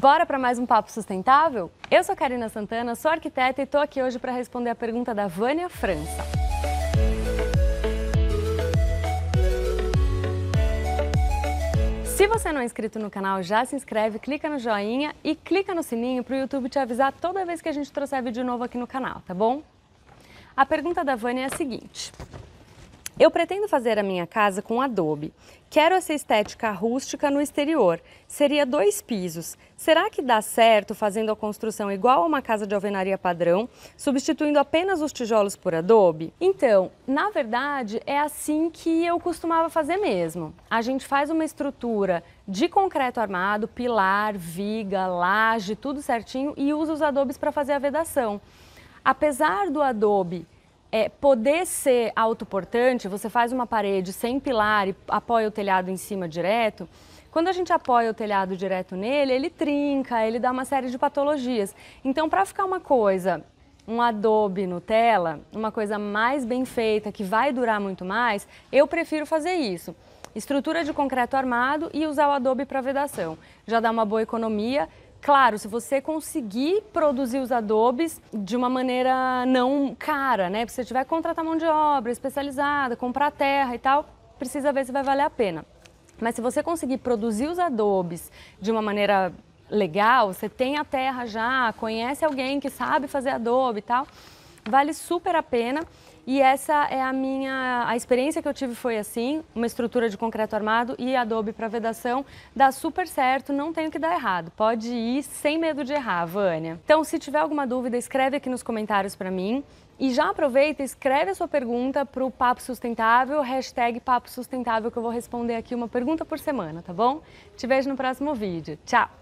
Bora para mais um papo sustentável? Eu sou Karina Santana, sou arquiteta e estou aqui hoje para responder a pergunta da Vânia França. Se você não é inscrito no canal, já se inscreve, clica no joinha e clica no sininho para o YouTube te avisar toda vez que a gente trouxer vídeo novo aqui no canal, tá bom? A pergunta da Vânia é a seguinte: eu pretendo fazer a minha casa com adobe. Quero essa estética rústica no exterior. Seria dois pisos. Será que dá certo fazendo a construção igual a uma casa de alvenaria padrão, substituindo apenas os tijolos por adobe? Então, na verdade, é assim que eu costumava fazer mesmo. A gente faz uma estrutura de concreto armado, pilar, viga, laje, tudo certinho e usa os adobes para fazer a vedação. Apesar do adobe é, poder ser autoportante, você faz uma parede sem pilar e apoia o telhado em cima direto. Quando a gente apoia o telhado direto nele, ele trinca, ele dá uma série de patologias. Então, para ficar uma coisa, um adobe Nutella, uma coisa mais bem feita, que vai durar muito mais, eu prefiro fazer isso. Estrutura de concreto armado e usar o adobe para vedação. Já dá uma boa economia Claro, se você conseguir produzir os adobes de uma maneira não cara, né? Se você tiver que contratar mão de obra especializada, comprar terra e tal, precisa ver se vai valer a pena. Mas se você conseguir produzir os adobes de uma maneira legal, você tem a terra já, conhece alguém que sabe fazer adobe e tal, vale super a pena. E essa é a minha a experiência que eu tive foi assim, uma estrutura de concreto armado e adobe para vedação, dá super certo, não tenho que dar errado. Pode ir sem medo de errar, Vânia. Então, se tiver alguma dúvida, escreve aqui nos comentários para mim. E já aproveita e escreve a sua pergunta para o Papo Sustentável, hashtag Papo Sustentável, que eu vou responder aqui uma pergunta por semana, tá bom? Te vejo no próximo vídeo. Tchau!